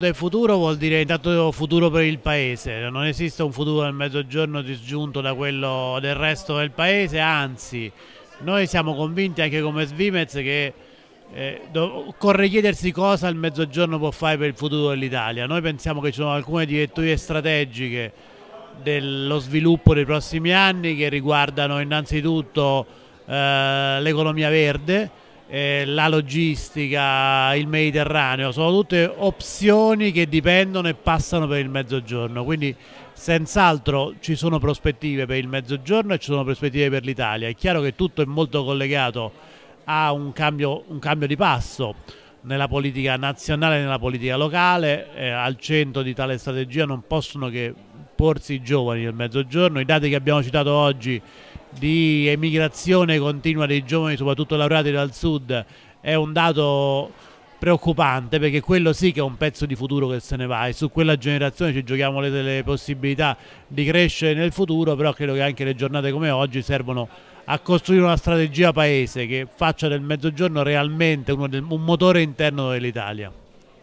Del futuro vuol dire intanto futuro per il paese, non esiste un futuro del mezzogiorno disgiunto da quello del resto del paese, anzi noi siamo convinti anche come Svimez che eh, occorre chiedersi cosa il mezzogiorno può fare per il futuro dell'Italia, noi pensiamo che ci sono alcune direttive strategiche dello sviluppo dei prossimi anni che riguardano innanzitutto eh, l'economia verde, eh, la logistica, il Mediterraneo, sono tutte opzioni che dipendono e passano per il mezzogiorno, quindi senz'altro ci sono prospettive per il mezzogiorno e ci sono prospettive per l'Italia, è chiaro che tutto è molto collegato a un cambio, un cambio di passo nella politica nazionale e nella politica locale, eh, al centro di tale strategia non possono che porsi i giovani del mezzogiorno, i dati che abbiamo citato oggi di emigrazione continua dei giovani, soprattutto laureati dal sud, è un dato preoccupante perché quello sì che è un pezzo di futuro che se ne va e su quella generazione ci giochiamo le, le possibilità di crescere nel futuro, però credo che anche le giornate come oggi servono a costruire una strategia paese che faccia del mezzogiorno realmente del, un motore interno dell'Italia.